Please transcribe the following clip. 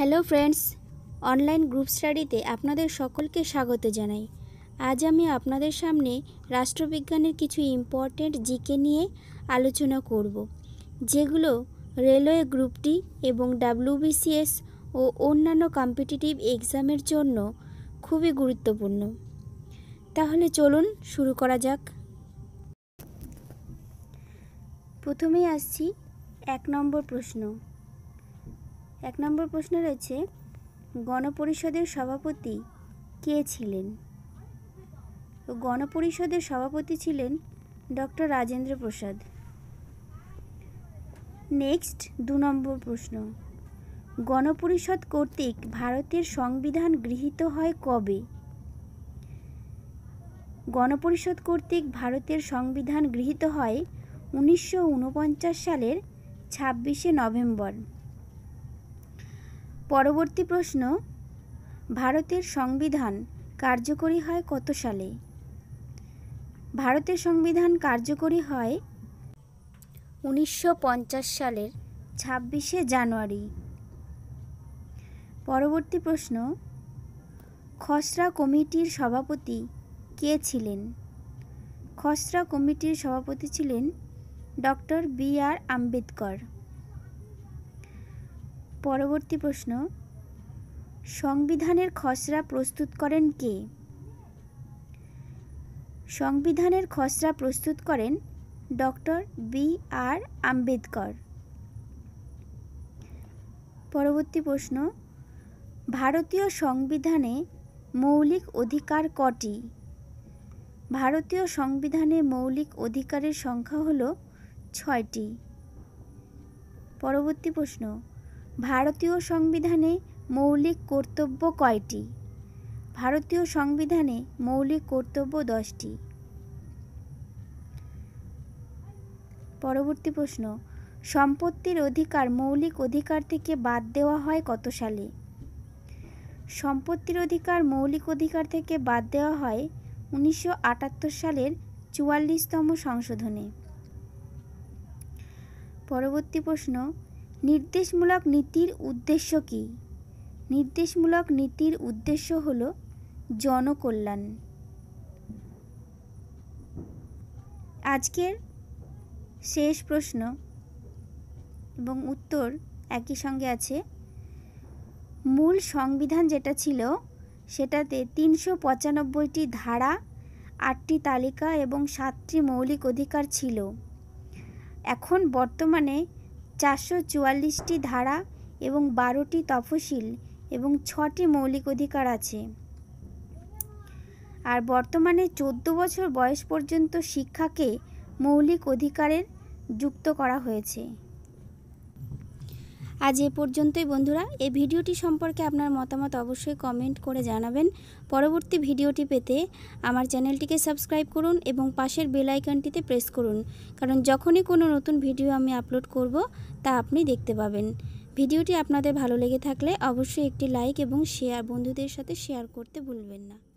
hello friends online group স্টাডিতে আপনাদের সকলকে স্বাগত জানাই আজ আমি আপনাদের সামনে রাষ্ট্রবিজ্ঞানের কিছু ইম্পর্টেন্ট জিকে নিয়ে আলোচনা করব যেগুলো রেলওয়ে গ্রুপটি এবং ডাব্লিউবিসিএস ও অন্যান্য কম্পিটিটিভ এক্সামের জন্য খুবই গুরুত্বপূর্ণ তাহলে চলুন শুরু করা যাক প্রথমেই আসছি এক নম্বর প্রশ্ন এক নম্বর প্রশ্ন রয়েছে গণপরিষদের সভাপতি কে ছিলেন গণপরিষদের সভাপতি ছিলেন ডক্টর রাজেন্দ্র প্রসাদ নেক্সট দু নম্বর প্রশ্ন গণপরিষদ কর্তৃক ভারতের সংবিধান গৃহীত হয় কবে গণপরিষদ কর্তৃক ভারতের সংবিধান গৃহীত হয় উনিশশো সালের ছাব্বিশে নভেম্বর পরবর্তী প্রশ্ন ভারতের সংবিধান কার্যকরী হয় কত সালে ভারতের সংবিধান কার্যকরী হয় উনিশশো সালের ছাব্বিশে জানুয়ারি পরবর্তী প্রশ্ন খসড়া কমিটির সভাপতি কে ছিলেন খসড়া কমিটির সভাপতি ছিলেন ডক্টর বি আর আম্বেদকর পরবর্তী প্রশ্ন সংবিধানের খসড়া প্রস্তুত করেন কে সংবিধানের খসড়া প্রস্তুত করেন ডক্টর বি আর আম্বেদকর পরবর্তী প্রশ্ন ভারতীয় সংবিধানে মৌলিক অধিকার কটি ভারতীয় সংবিধানে মৌলিক অধিকারের সংখ্যা হল ছয়টি পরবর্তী প্রশ্ন ভারতীয় সংবিধানে মৌলিক কর্তব্য কয়টি ভারতীয় সংবিধানে মৌলিক কর্তব্য দশটি পরবর্তী প্রশ্ন সম্পত্তির অধিকার মৌলিক অধিকার থেকে বাদ দেওয়া হয় কত সালে সম্পত্তির অধিকার মৌলিক অধিকার থেকে বাদ দেওয়া হয় উনিশশো সালের চুয়াল্লিশতম সংশোধনে পরবর্তী প্রশ্ন নির্দেশমূলক নীতির উদ্দেশ্য কী নির্দেশমূলক নীতির উদ্দেশ্য হল জনকল্যাণ আজকের শেষ প্রশ্ন এবং উত্তর একই সঙ্গে আছে মূল সংবিধান যেটা ছিল সেটাতে তিনশো পঁচানব্বইটি ধারা আটটি তালিকা এবং সাতটি মৌলিক অধিকার ছিল এখন বর্তমানে চারশো চুয়াল্লিশটি ধারা এবং বারোটি তফসিল এবং ছটি মৌলিক অধিকার আছে আর বর্তমানে চোদ্দ বছর বয়স পর্যন্ত শিক্ষাকে মৌলিক অধিকারের যুক্ত করা হয়েছে আজ এ পর্যন্তই বন্ধুরা এই ভিডিওটি সম্পর্কে আপনার মতামত অবশ্যই কমেন্ট করে জানাবেন পরবর্তী ভিডিওটি পেতে আমার চ্যানেলটিকে সাবস্ক্রাইব করুন এবং পাশের বেল আইকনটিতে প্রেস করুন কারণ যখনই কোনো নতুন ভিডিও আমি আপলোড করব তা আপনি দেখতে পাবেন ভিডিওটি আপনাদের ভালো লেগে থাকলে অবশ্যই একটি লাইক এবং শেয়ার বন্ধুদের সাথে শেয়ার করতে ভুলবেন না